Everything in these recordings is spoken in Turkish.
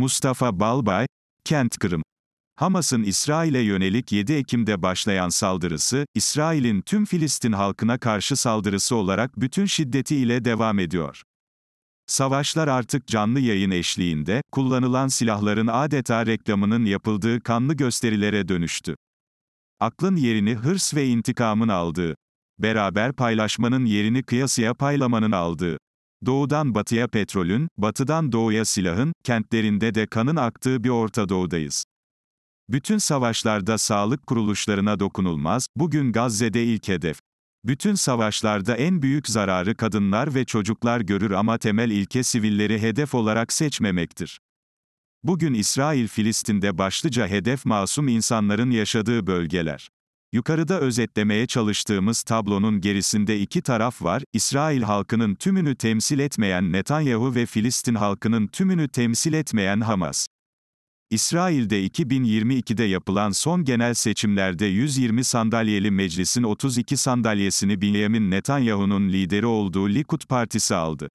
Mustafa Balbay, Kent Kırım. Hamas'ın İsrail'e yönelik 7 Ekim'de başlayan saldırısı, İsrail'in tüm Filistin halkına karşı saldırısı olarak bütün şiddetiyle devam ediyor. Savaşlar artık canlı yayın eşliğinde, kullanılan silahların adeta reklamının yapıldığı kanlı gösterilere dönüştü. Aklın yerini hırs ve intikamın aldığı, beraber paylaşmanın yerini kıyasıya paylamanın aldığı, Doğudan batıya petrolün, batıdan doğuya silahın, kentlerinde de kanın aktığı bir Orta Doğu'dayız. Bütün savaşlarda sağlık kuruluşlarına dokunulmaz, bugün Gazze'de ilk hedef. Bütün savaşlarda en büyük zararı kadınlar ve çocuklar görür ama temel ilke sivilleri hedef olarak seçmemektir. Bugün İsrail Filistin'de başlıca hedef masum insanların yaşadığı bölgeler. Yukarıda özetlemeye çalıştığımız tablonun gerisinde iki taraf var, İsrail halkının tümünü temsil etmeyen Netanyahu ve Filistin halkının tümünü temsil etmeyen Hamas. İsrail'de 2022'de yapılan son genel seçimlerde 120 sandalyeli meclisin 32 sandalyesini Benjamin Netanyahu'nun lideri olduğu Likud Partisi aldı.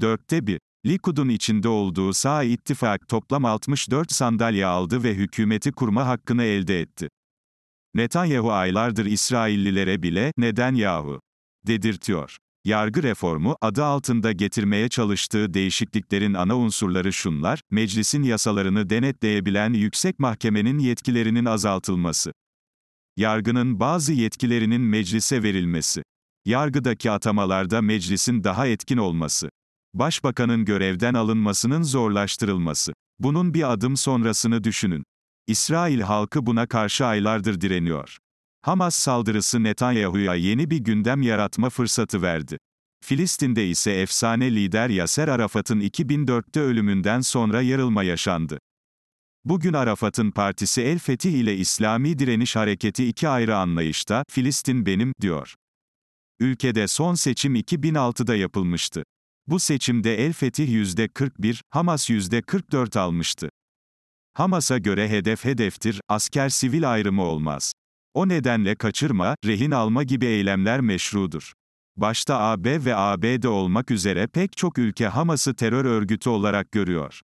Dörtte bir Likud'un içinde olduğu sağ ittifak toplam 64 sandalye aldı ve hükümeti kurma hakkını elde etti. Netanyahu aylardır İsraillilere bile, neden yahu? dedirtiyor. Yargı reformu, adı altında getirmeye çalıştığı değişikliklerin ana unsurları şunlar, meclisin yasalarını denetleyebilen yüksek mahkemenin yetkilerinin azaltılması. Yargının bazı yetkilerinin meclise verilmesi. Yargıdaki atamalarda meclisin daha etkin olması. Başbakanın görevden alınmasının zorlaştırılması. Bunun bir adım sonrasını düşünün. İsrail halkı buna karşı aylardır direniyor. Hamas saldırısı Netanyahu'ya yeni bir gündem yaratma fırsatı verdi. Filistin'de ise efsane lider Yaser Arafat'ın 2004'te ölümünden sonra yarılma yaşandı. Bugün Arafat'ın partisi El Fetih ile İslami Direniş Hareketi iki ayrı anlayışta, Filistin benim, diyor. Ülkede son seçim 2006'da yapılmıştı. Bu seçimde El Fetih %41, Hamas %44 almıştı. Hamas'a göre hedef hedeftir, asker sivil ayrımı olmaz. O nedenle kaçırma, rehin alma gibi eylemler meşrudur. Başta AB ve ABD olmak üzere pek çok ülke Hamas'ı terör örgütü olarak görüyor.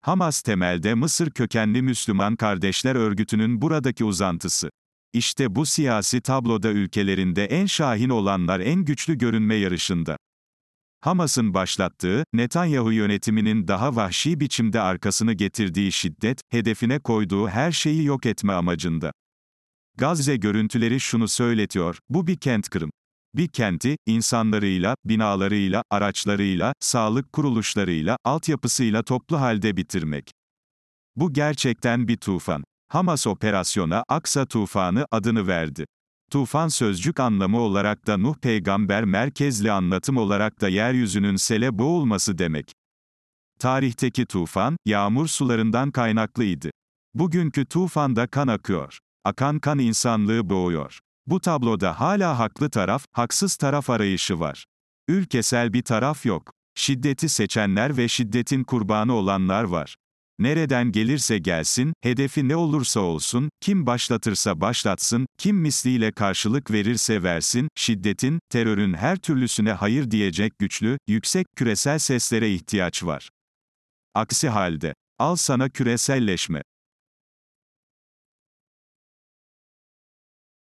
Hamas temelde Mısır kökenli Müslüman Kardeşler Örgütü'nün buradaki uzantısı. İşte bu siyasi tabloda ülkelerinde en şahin olanlar en güçlü görünme yarışında. Hamas'ın başlattığı, Netanyahu yönetiminin daha vahşi biçimde arkasını getirdiği şiddet, hedefine koyduğu her şeyi yok etme amacında. Gazze görüntüleri şunu söyletiyor, bu bir kent kırım. Bir kenti, insanlarıyla, binalarıyla, araçlarıyla, sağlık kuruluşlarıyla, altyapısıyla toplu halde bitirmek. Bu gerçekten bir tufan. Hamas operasyona Aksa Tufanı adını verdi. Tufan sözcük anlamı olarak da Nuh peygamber merkezli anlatım olarak da yeryüzünün sele boğulması demek. Tarihteki tufan, yağmur sularından kaynaklıydı. Bugünkü tufanda kan akıyor. Akan kan insanlığı boğuyor. Bu tabloda hala haklı taraf, haksız taraf arayışı var. Ülkesel bir taraf yok. Şiddeti seçenler ve şiddetin kurbanı olanlar var. Nereden gelirse gelsin, hedefi ne olursa olsun, kim başlatırsa başlatsın, kim misliyle karşılık verirse versin, şiddetin, terörün her türlüsüne hayır diyecek güçlü, yüksek küresel seslere ihtiyaç var. Aksi halde, al sana küreselleşme.